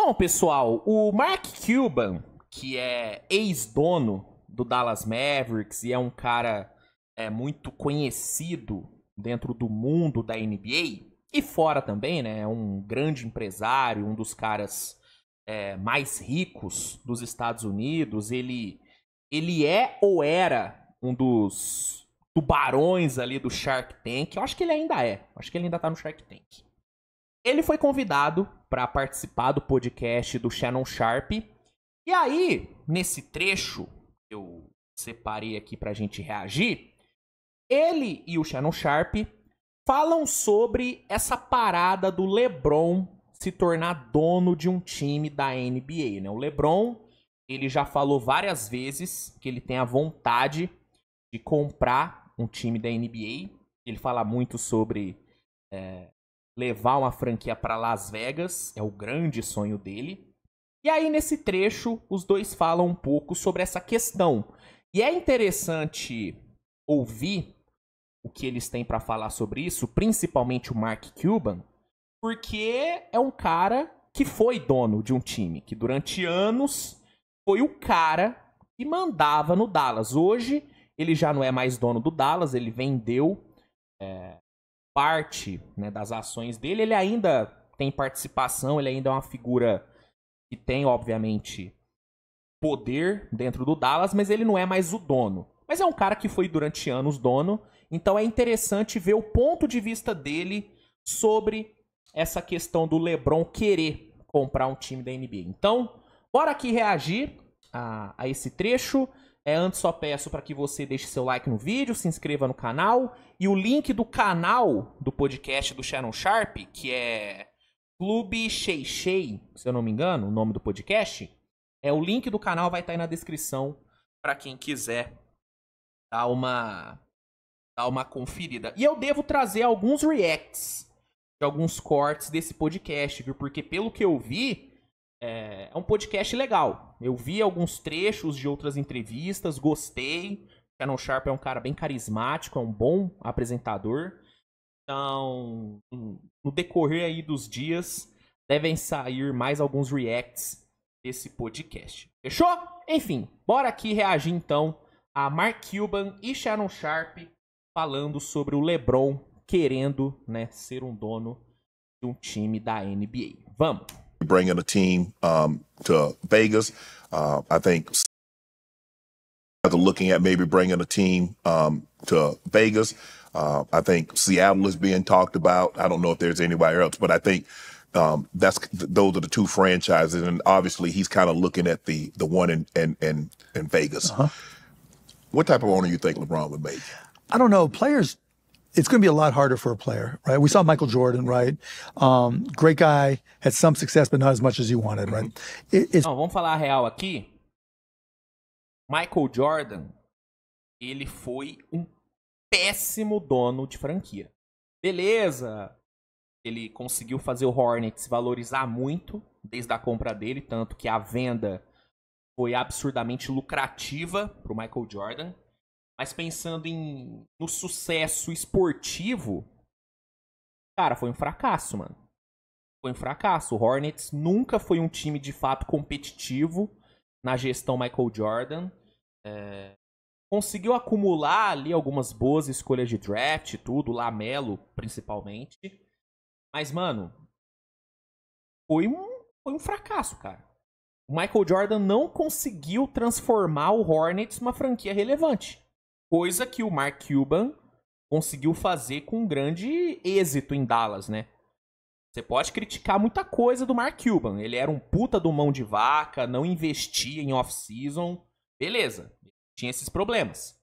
Bom, pessoal, o Mark Cuban, que é ex-dono do Dallas Mavericks e é um cara é, muito conhecido dentro do mundo da NBA e fora também, né? É um grande empresário, um dos caras é, mais ricos dos Estados Unidos. Ele, ele é ou era um dos tubarões ali do Shark Tank. Eu acho que ele ainda é. Eu acho que ele ainda tá no Shark Tank. Ele foi convidado para participar do podcast do Shannon Sharp. E aí, nesse trecho, eu separei aqui para a gente reagir, ele e o Shannon Sharp falam sobre essa parada do LeBron se tornar dono de um time da NBA, né? O LeBron, ele já falou várias vezes que ele tem a vontade de comprar um time da NBA. Ele fala muito sobre é, levar uma franquia para Las Vegas, é o grande sonho dele. E aí, nesse trecho, os dois falam um pouco sobre essa questão. E é interessante ouvir o que eles têm para falar sobre isso, principalmente o Mark Cuban, porque é um cara que foi dono de um time, que durante anos foi o cara que mandava no Dallas. Hoje, ele já não é mais dono do Dallas, ele vendeu é, parte né, das ações dele, ele ainda tem participação, ele ainda é uma figura que tem, obviamente, poder dentro do Dallas, mas ele não é mais o dono. Mas é um cara que foi durante anos dono, então é interessante ver o ponto de vista dele sobre essa questão do LeBron querer comprar um time da NBA. Então, bora aqui reagir a, a esse trecho. É, antes só peço para que você deixe seu like no vídeo, se inscreva no canal e o link do canal do podcast do Sharon Sharp, que é Clube Cheixei, se eu não me engano, o nome do podcast, é o link do canal vai estar tá aí na descrição para quem quiser dar uma dar uma conferida. E eu devo trazer alguns reacts de alguns cortes desse podcast, viu? Porque pelo que eu vi, é, é um podcast legal. Eu vi alguns trechos de outras entrevistas, gostei. Shannon Sharp é um cara bem carismático, é um bom apresentador. Então, hum, no decorrer aí dos dias, devem sair mais alguns reacts desse podcast. Fechou? Enfim, bora aqui reagir então a Mark Cuban e Shannon Sharp falando sobre o LeBron querendo, né, ser um dono de um time da NBA. Vamos. bringing a team um, to Vegas. Uh, I think looking at maybe bringing a team um, to Vegas. Uh, I think Seattle is being talked about. I don't know if there's anywhere else, but I think um, that's those are the two franchises, and obviously he's kind of looking at the the one in in in, in Vegas. Uh -huh. What type of owner you think LeBron would make? I don't know. Players it's going to be a lot harder for a player, right? We saw Michael Jordan, right? Um, great guy, had some success, but not as much as he wanted, right? Uhum. It, Não, vamos falar a real aqui. Michael Jordan, ele foi um péssimo dono de franquia. Beleza, ele conseguiu fazer o Hornets valorizar muito desde a compra dele, tanto que a venda foi absurdamente lucrativa para o Michael Jordan. Mas pensando em no sucesso esportivo, cara, foi um fracasso, mano. Foi um fracasso. O Hornets nunca foi um time de fato competitivo na gestão Michael Jordan. É... Conseguiu acumular ali algumas boas escolhas de draft, tudo, Lamelo principalmente. Mas, mano, foi um, foi um fracasso, cara. O Michael Jordan não conseguiu transformar o Hornets numa franquia relevante. Coisa que o Mark Cuban conseguiu fazer com grande êxito em Dallas, né? Você pode criticar muita coisa do Mark Cuban. Ele era um puta do mão de vaca, não investia em off-season. Beleza, tinha esses problemas.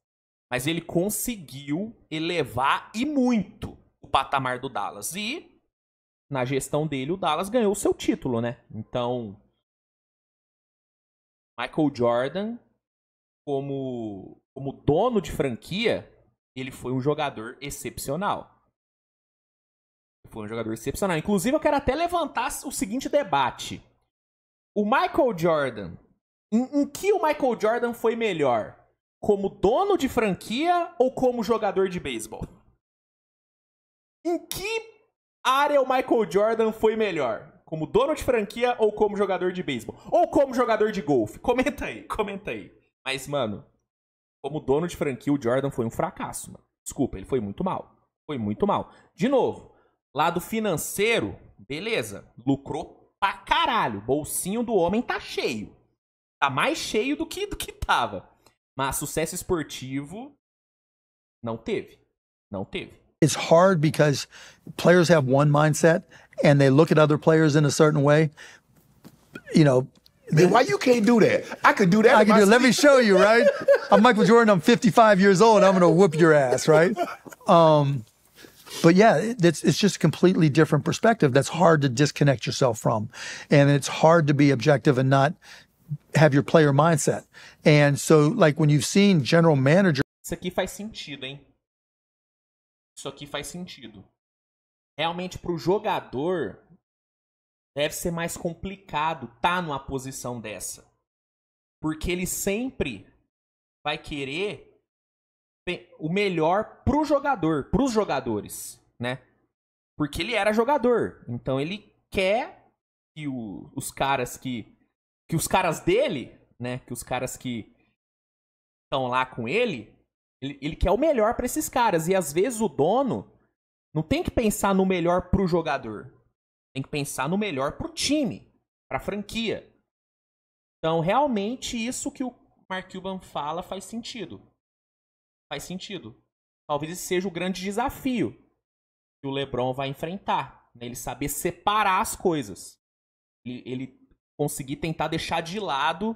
Mas ele conseguiu elevar e muito o patamar do Dallas. E na gestão dele, o Dallas ganhou o seu título, né? Então, Michael Jordan, como como dono de franquia, ele foi um jogador excepcional. Foi um jogador excepcional. Inclusive, eu quero até levantar o seguinte debate. O Michael Jordan, em, em que o Michael Jordan foi melhor? Como dono de franquia ou como jogador de beisebol? Em que área o Michael Jordan foi melhor? Como dono de franquia ou como jogador de beisebol? Ou como jogador de golfe? Comenta aí, comenta aí. Mas, mano, como dono de franquia, o Jordan foi um fracasso, mano. Desculpa, ele foi muito mal. Foi muito mal. De novo, lado financeiro, beleza. Lucrou pra caralho. Bolsinho do homem tá cheio. Tá mais cheio do que, do que tava. Mas sucesso esportivo não teve. Não teve. It's hard because players have one mindset and they look at other players in a certain way. You know, why you can't do that? I could do that. I can do it. Let me show you, right? I'm Michael Jordan. I'm 55 years old. I'm gonna whoop your ass, right? Um, but yeah, it's it's just a completely different perspective that's hard to disconnect yourself from, and it's hard to be objective and not have your player mindset. And so, like when you've seen general manager. Isso aqui faz sentido, hein? Isso aqui faz sentido. Realmente, jogador, deve ser mais complicado estar tá numa posição dessa. Porque ele sempre vai querer o melhor pro jogador, pros jogadores, né? Porque ele era jogador. Então ele quer que o, os caras que. Que os caras dele, né? Que os caras que estão lá com ele, ele, ele quer o melhor para esses caras. E às vezes o dono não tem que pensar no melhor pro jogador. Tem que pensar no melhor para o time, para a franquia. Então, realmente, isso que o Mark Cuban fala faz sentido. Faz sentido. Talvez esse seja o grande desafio que o LeBron vai enfrentar. Né? Ele saber separar as coisas. Ele, ele conseguir tentar deixar de lado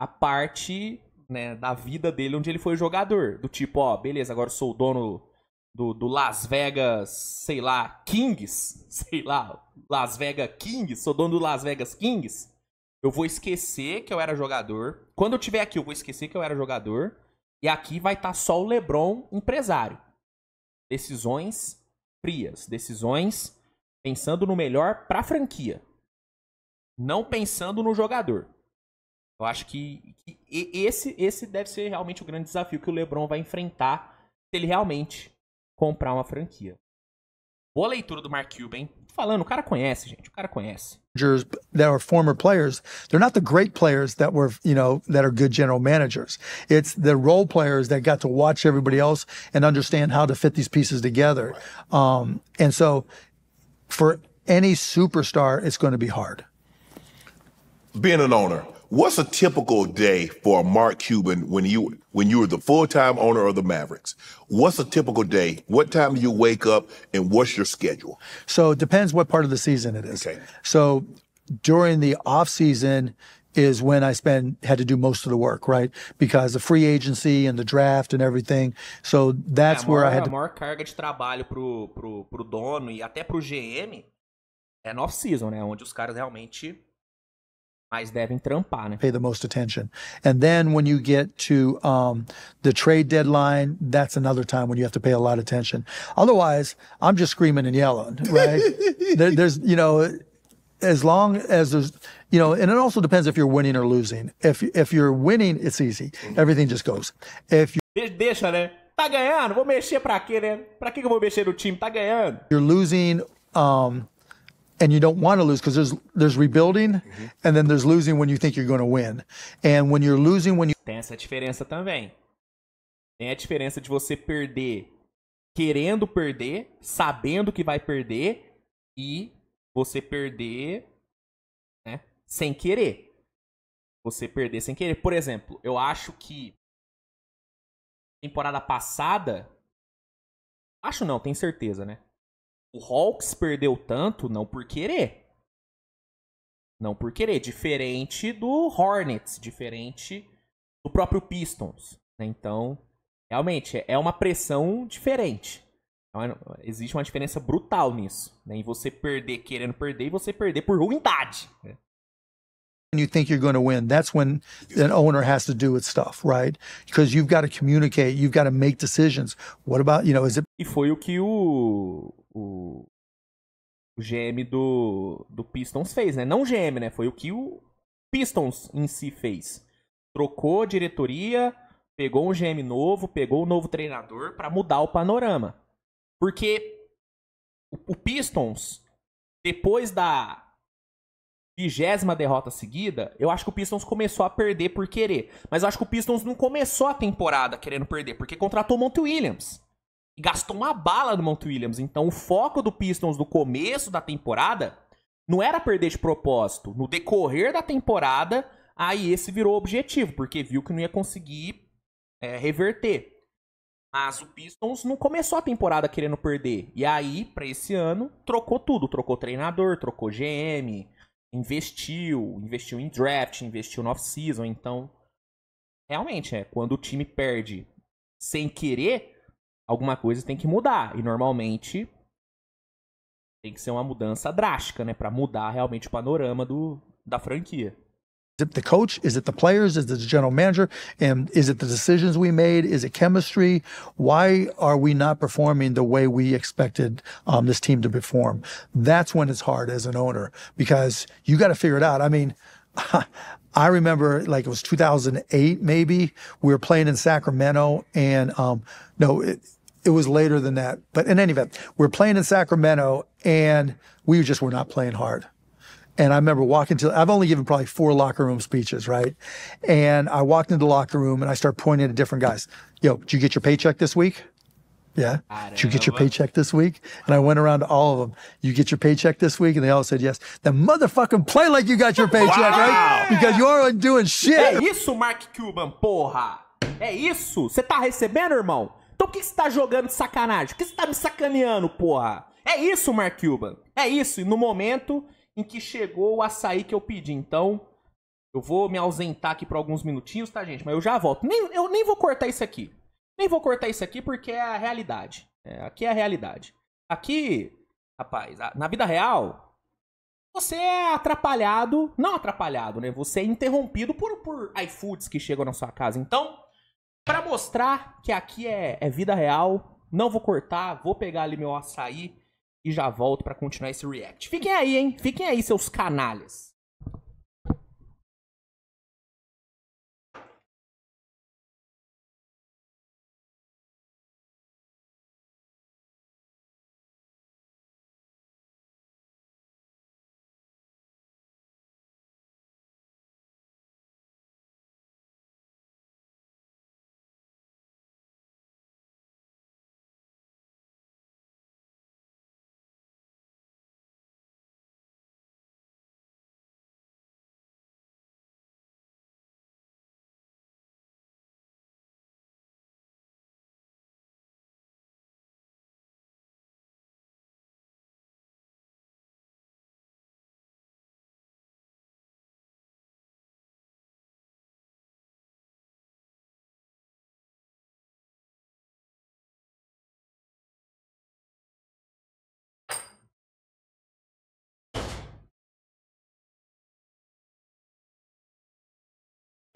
a parte né, da vida dele onde ele foi jogador. Do tipo, ó, beleza, agora sou o dono do, do Las Vegas, sei lá, Kings, sei lá, Las Vegas Kings, sou dono do Las Vegas Kings, eu vou esquecer que eu era jogador. Quando eu tiver aqui, eu vou esquecer que eu era jogador. E aqui vai estar tá só o LeBron empresário. Decisões frias, decisões pensando no melhor para a franquia, não pensando no jogador. Eu acho que, que esse esse deve ser realmente o grande desafio que o LeBron vai enfrentar se ele realmente comprar uma franquia. Boa leitura do Mark Cuban. falando, o cara conhece, gente. O cara conhece. That are former players, they're not the great players that were, you know, that are good general managers. It's the role players that got to watch everybody else and understand how to fit these pieces together. Um, and so, for any superstar, it's going to be hard. Being an owner, What's a typical day for Mark Cuban when you when you were the full time owner of the Mavericks? What's a typical day? What time do you wake up, and what's your schedule? So it depends what part of the season it is. Okay. So during the off season is when I spend had to do most of the work, right? Because the free agency and the draft and everything. So that's é, maior, where I had to... a maior carga de trabalho pro, pro, pro dono e até pro GM é no off season, né? Onde os caras realmente mais devem trampar, né? Pay the most attention. And then when you get to um, the trade deadline, that's another time when you have to pay a lot of attention. Otherwise, I'm just screaming and yelling, right? there, there's, you know, as long as there's, you know, and it also depends if you're winning or losing. If if you're winning, it's easy. Mm-hmm. Everything just goes. If you deixa, né? Tá ganhando, vou mexer para quê, né? Pra que eu vou mexer no time? Tá ganhando. You're losing. Um, and you don't want to lose because there's there's rebuilding uhum. and then there's losing when you think you're going to win. And when you're losing when you Tem essa diferença também. Tem a diferença de você perder querendo perder, sabendo que vai perder e você perder né, sem querer. Você perder sem querer. Por exemplo, eu acho que temporada passada acho não, tenho certeza, né? O Hawks perdeu tanto não por querer. Não por querer. Diferente do Hornets, diferente do próprio Pistons. Né? Então, realmente, é, é uma pressão diferente. É existe uma diferença brutal nisso. Né? Em você perder querendo perder e você perder por ruindade. Né? When you think you're going to win, that's when an owner has to do its stuff, right? Because you've got to communicate, you've got to make decisions. What about, you know, is it... E foi o que o o, o GM do, do Pistons fez, né? Não o GM, né? Foi o que o Pistons em si fez. Trocou a diretoria, pegou um GM novo, pegou um novo treinador para mudar o panorama. Porque o, o Pistons, depois da vigésima derrota seguida, eu acho que o Pistons começou a perder por querer. Mas eu acho que o Pistons não começou a temporada querendo perder, porque contratou o Monte Williams e gastou uma bala no Mount Williams. Então o foco do Pistons no começo da temporada não era perder de propósito. No decorrer da temporada, aí esse virou objetivo, porque viu que não ia conseguir é, reverter. Mas o Pistons não começou a temporada querendo perder. E aí, para esse ano, trocou tudo. Trocou treinador, trocou GM, investiu, investiu em draft, investiu no off-season. Então, realmente, é, quando o time perde sem querer, alguma coisa tem que mudar. E normalmente tem que ser uma mudança drástica, né? Pra mudar realmente o panorama do, da franquia. Is it the coach? Is it the players? Is it the general manager? And is it the decisions we made? Is it chemistry? Why are we not performing the way we expected um, this team to perform? That's when it's hard as an owner because you got to figure it out. I mean, I remember like it was 2008 maybe we were playing in Sacramento and um, no it, it was later than that. But in any event, we're playing in Sacramento and we just were not playing hard. And I remember walking to, I've only given probably four locker room speeches, right? And I walked into the locker room and I started pointing at different guys. Yo, did you get your paycheck this week? Yeah. Did you get your what? paycheck this week? And I went around to all of them. You get your paycheck this week? And they all said yes. Then motherfucking play like you got your paycheck, wow. right? Because you aren't doing shit. É isso, Mark Cuban, porra. É isso. Você tá recebendo, irmão? Então o que você tá jogando de sacanagem? O que você tá me sacaneando, porra? É isso, Mark Cuban. É isso. E no momento em que chegou o açaí que eu pedi. Então, eu vou me ausentar aqui por alguns minutinhos, tá, gente? Mas eu já volto. Nem, eu nem vou cortar isso aqui. Nem vou cortar isso aqui porque é a realidade. É, aqui é a realidade. Aqui, rapaz, na vida real, você é atrapalhado. Não atrapalhado, né? Você é interrompido por, por iFoods que chegam na sua casa. Então, para mostrar que aqui é, é vida real, não vou cortar, vou pegar ali meu açaí e já volto para continuar esse react. Fiquem aí, hein? Fiquem aí, seus canalhas.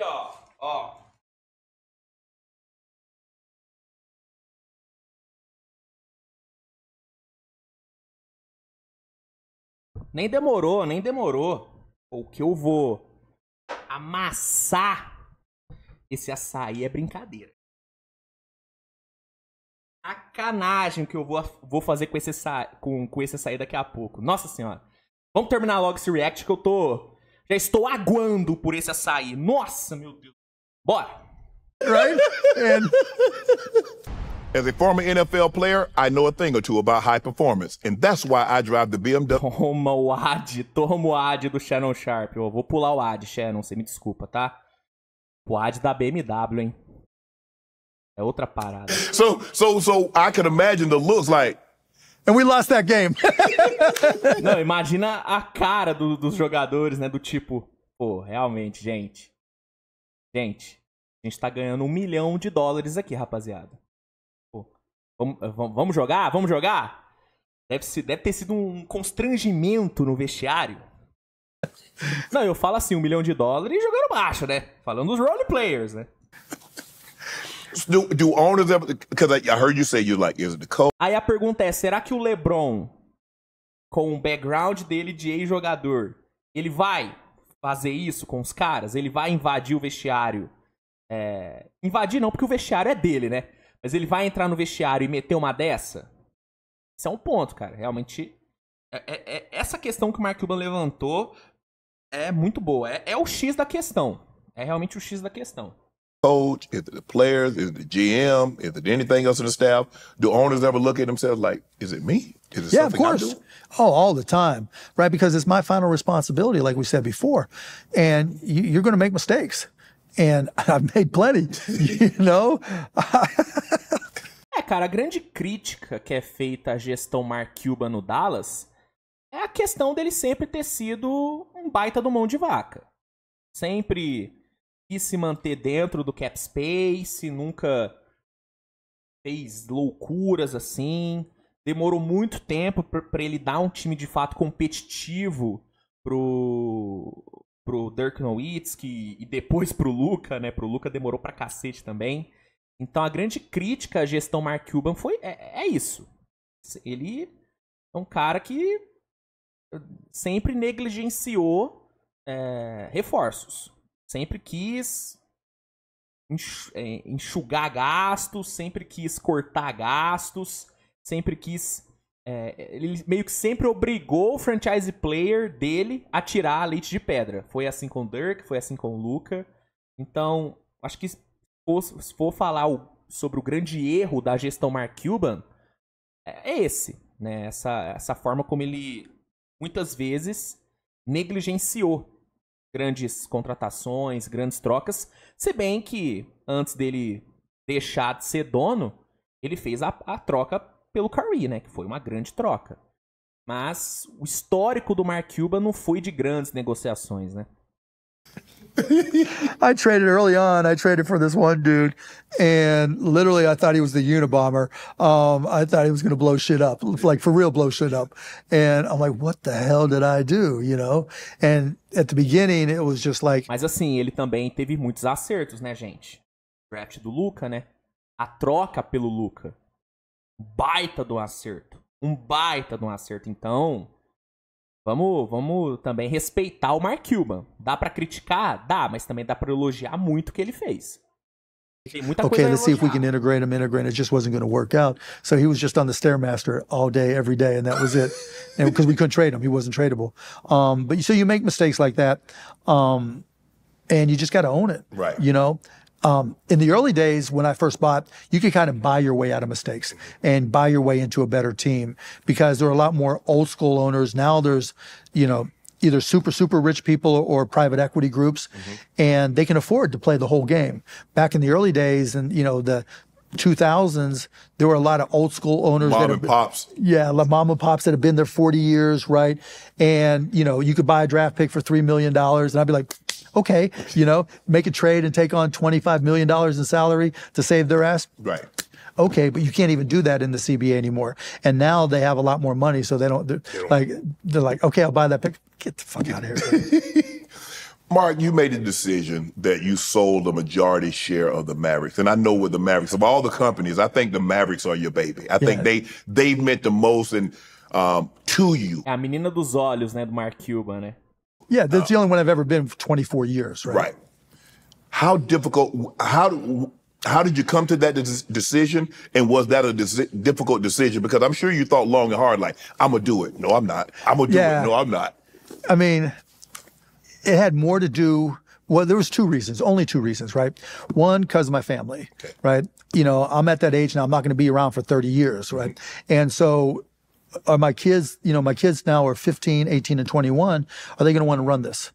ó, ó. Nem demorou, nem demorou. O que eu vou amassar esse açaí é brincadeira. A canagem que eu vou, vou fazer com esse, com, com esse açaí daqui a pouco. Nossa senhora. Vamos terminar logo esse react que eu tô já estou aguando por esse açaí. Nossa, meu Deus. Bora. Right? And... As a former NFL player, I know a thing or two about high performance, and that's why I drive the BMW. Toma o ad, toma o ad do Shannon Sharp. Eu vou pular o ad, Shannon, você me desculpa, tá? O ad da BMW, hein? É outra parada. So, so, so I can imagine the looks like. And we lost that game. Não, imagina a cara do, dos jogadores, né? Do tipo, pô, realmente, gente. Gente, a gente tá ganhando um milhão de dólares aqui, rapaziada. Pô, vamos, eh, vamos jogar? Vamos jogar? Deve, ser, deve ter sido um constrangimento no vestiário. Não, eu falo assim, um milhão de dólares e jogaram baixo, né? Falando dos role players, né? Do, do owners ever? Because I, I heard you say you like is it the coach? Aí a pergunta é, será que o LeBron, com o background dele de ex-jogador, ele vai fazer isso com os caras? Ele vai invadir o vestiário? É... Invadir não, porque o vestiário é dele, né? Mas ele vai entrar no vestiário e meter uma dessa? Isso é um ponto, cara. Realmente, é, é, é essa questão que o Mark Cuban levantou é muito boa. É, é o X da questão. É realmente o X da questão coach? Is it the players? Is it the GM? Is it anything else in the staff? Do owners ever look at themselves like, is it me? Is it yeah, something of course. Oh, all the time, right? Because it's my final responsibility, like we said before, and you're going to make mistakes, and I've made plenty, you know. é, cara, a grande crítica que é feita à gestão Mark Cuban no Dallas é a questão dele sempre ter sido um baita do mão de vaca, sempre quis se manter dentro do cap space, nunca fez loucuras assim. Demorou muito tempo para ele dar um time de fato competitivo pro pro Dirk Nowitzki e depois pro Luca, né? Pro Luca demorou pra cacete também. Então a grande crítica à gestão Mark Cuban foi é, é isso. Ele é um cara que eh, sempre negligenciou é, reforços sempre quis é, enxugar gastos, sempre quis cortar gastos, sempre quis. É, ele meio que sempre obrigou o franchise player dele a tirar a leite de pedra. Foi assim com o Dirk, foi assim com o Luca. Então, acho que se for, se for falar o, sobre o grande erro da gestão Mark Cuban, é, é esse. Né? Essa, essa forma como ele muitas vezes negligenciou grandes contratações, grandes trocas. Se bem que antes dele deixar de ser dono, ele fez a, a troca pelo Curry, né? Que foi uma grande troca. Mas o histórico do Mark Cuban não foi de grandes negociações, né? I traded early on. I traded for this one dude, and literally, I thought he was the Unabomber. Um, I thought he was going to blow shit up, like for real, blow shit up. And I'm like, what the hell did I do? You know? And at the beginning, it was just like. Mas assim, ele também teve muitos acertos, né, gente? Draft do Luca, né? A troca pelo Luca, um baita do um acerto, um baita de um acerto. Então, Vamos, vamos também respeitar o Mark Cuban. Dá para criticar? Dá, mas também dá para elogiar muito o que ele fez. muita okay, let's see if we can integrate him. Integrate it just wasn't going to work out. So he was just on the stairmaster all day, every day, and that was it. Because we couldn't trade him, he wasn't tradable. Um, but so you make mistakes like that, um, and you just got to own it. Right. You know, Um, in the early days when I first bought, you could kind of buy your way out of mistakes and buy your way into a better team because there are a lot more old school owners. Now there's, you know, either super, super rich people or, private equity groups mm-hmm. and they can afford to play the whole game. Back in the early days and, you know, the, 2000s, there were a lot of old school owners. Mom that have, pops. Yeah, la mama pops that have been there 40 years, right? And, you know, you could buy a draft pick for $3 million. And I'd be like, okay, you know, make a trade and take on $25 million in salary to save their ass. Right okay, but you can't even do that in the CBA anymore. And now they have a lot more money, so they don't. They're, they don't. like they're like, okay, I'll buy that pick. Get the fuck out of here. Mark, you made a decision that you sold a majority share of the Mavericks. And I know with the Mavericks, of all the companies, I think the Mavericks are your baby. I yeah. think they they meant the most and um, to you. A menina dos olhos, né, do Mark Cuban, né? Yeah, that's the uh, only one I've ever been for 24 years, right? Right. How difficult, how, how did you come to that de- decision? And was that a de- difficult decision? Because I'm sure you thought long and hard, like, I'm going to do it. No, I'm not. I'm going to do yeah. it. No, I'm not. I mean, it had more to do well there was two reasons only two reasons right one because of my family okay. right you know i'm at that age now i'm not going to be around for 30 years right mm-hmm. and so are my kids, you know, my kids now are 15, 18, and 21. Are they going to want to run this?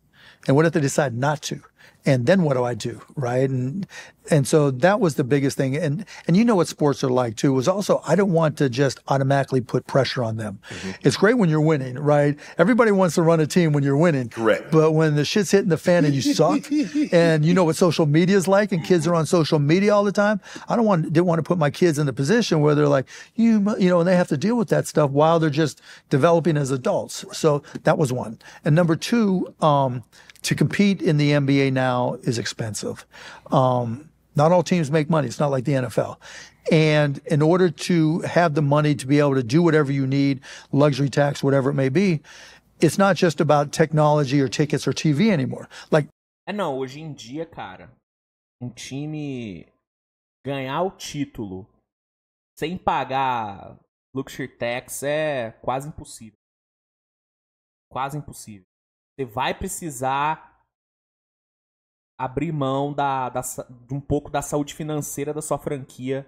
And what if they decide not to? and then what do I do, right? And and so that was the biggest thing. And and you know what sports are like too was also I don't want to just automatically put pressure on them. Mm-hmm. It's great when you're winning, right? Everybody wants to run a team when you're winning, correct? But when the shit's hitting the fan and you suck, and you know what social media is like, and kids are on social media all the time. I don't want didn't want to put my kids in the position where they're like you you know, and they have to deal with that stuff while they're just developing as adults. So that was one. And number two, um, to compete in the NBA now now is expensive. Um, not all teams make money. It's not like the NFL. And in order to have the money to be able to do whatever you need, luxury tax, whatever it may be, it's not just about technology or tickets or TV anymore. Like É não, hoje em dia, cara, um time ganhar o título sem pagar luxury tax é quase impossível. Quase impossível. Você vai precisar abrir mão da, da, de um pouco da saúde financeira da sua franquia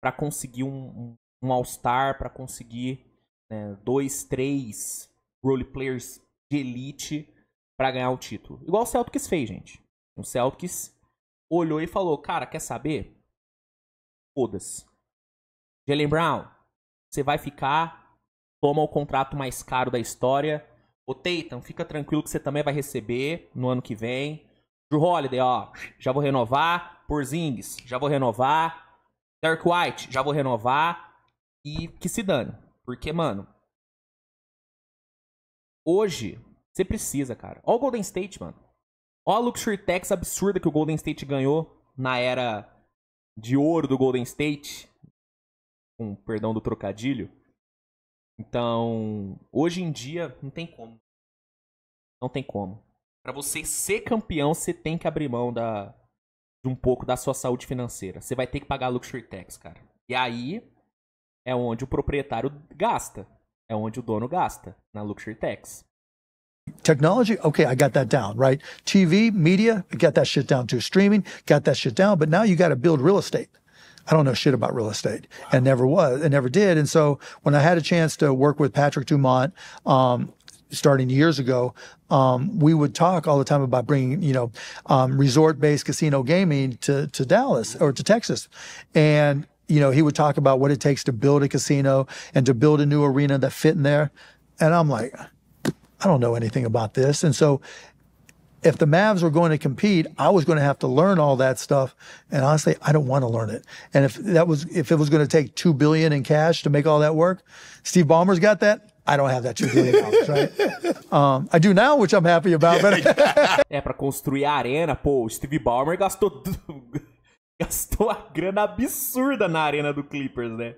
para conseguir um, um, All-Star, para conseguir né, dois, três roleplayers de elite para ganhar o título. Igual o Celtics fez, gente. O Celtics olhou e falou: Cara, quer saber? Foda-se. Jalen Brown, você vai ficar, toma o contrato mais caro da história. O Tatum, fica tranquilo que você também vai receber no ano que vem. Drew Holiday, ó, já vou renovar. Porzingis, já vou renovar. Derek White, já vou renovar. E que se dane. Porque, mano, hoje você precisa, cara. Ó o Golden State, mano. Ó a luxury tax absurda que o Golden State ganhou na era de ouro do Golden State. Com perdão do trocadilho. Então, hoje em dia, não tem como. Não tem como para você ser campeão, você tem que abrir mão da, de um pouco da sua saúde financeira. Você vai ter que pagar luxury tax, cara. E aí é onde o proprietário gasta. É onde o dono gasta, na luxury tax. Technology, okay, I got that down, right? TV, media, I got that shit down too. Streaming, got that shit down. But now you got to build real estate. I don't know shit about real estate and never was and never did. And so when I had a chance to work with Patrick Dumont um, starting years ago, um, we would talk all the time about bringing, you know, um, resort-based casino gaming to to Dallas or to Texas, and you know he would talk about what it takes to build a casino and to build a new arena that fit in there, and I'm like, I don't know anything about this, and so. If the Mavs were going to compete, I was going to have to learn all that stuff, and honestly, I don't want to learn it. And if that was if it was going to take two billion in cash to make all that work, Steve Ballmer's got that. I don't have that $2 billion, right? Um, I do now, which I'm happy about. But... é, pra construir a arena, pô, o Steve Ballmer gastou... gastou a grana absurda na arena do Clippers, né?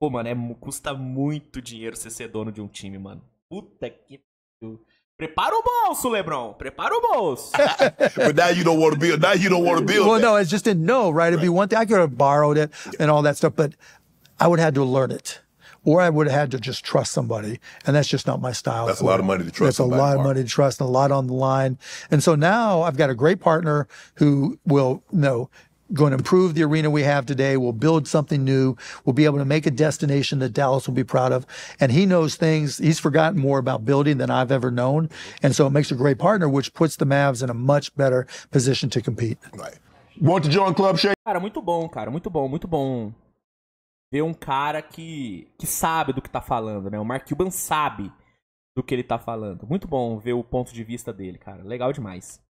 Pô, mano, é, custa muito dinheiro você ser dono de um time, mano. Puta que... Prepara o bolso, LeBron. Prepara o bolso. but now you don't want to build. Now you don't want to build. Well, that. no, it's just a no, right? It'd right. be one thing. I could have borrowed it and all that stuff, but I would have had to learn it. or I would have had to just trust somebody, and that's just not my style. That's a lot it. of money to trust. That's a lot of money to trust, and a lot on the line. And so now I've got a great partner who will you know going to improve the arena we have today. We'll build something new. We'll be able to make a destination that Dallas will be proud of. And he knows things. He's forgotten more about building than I've ever known. And so it makes a great partner, which puts the Mavs in a much better position to compete. Right. Want to join Club Shay? Cara, muito bom, cara. Muito bom, muito bom ver um cara que, que sabe do que tá falando, né? O Mark Cuban sabe do que ele tá falando. Muito bom ver o ponto de vista dele, cara. Legal demais.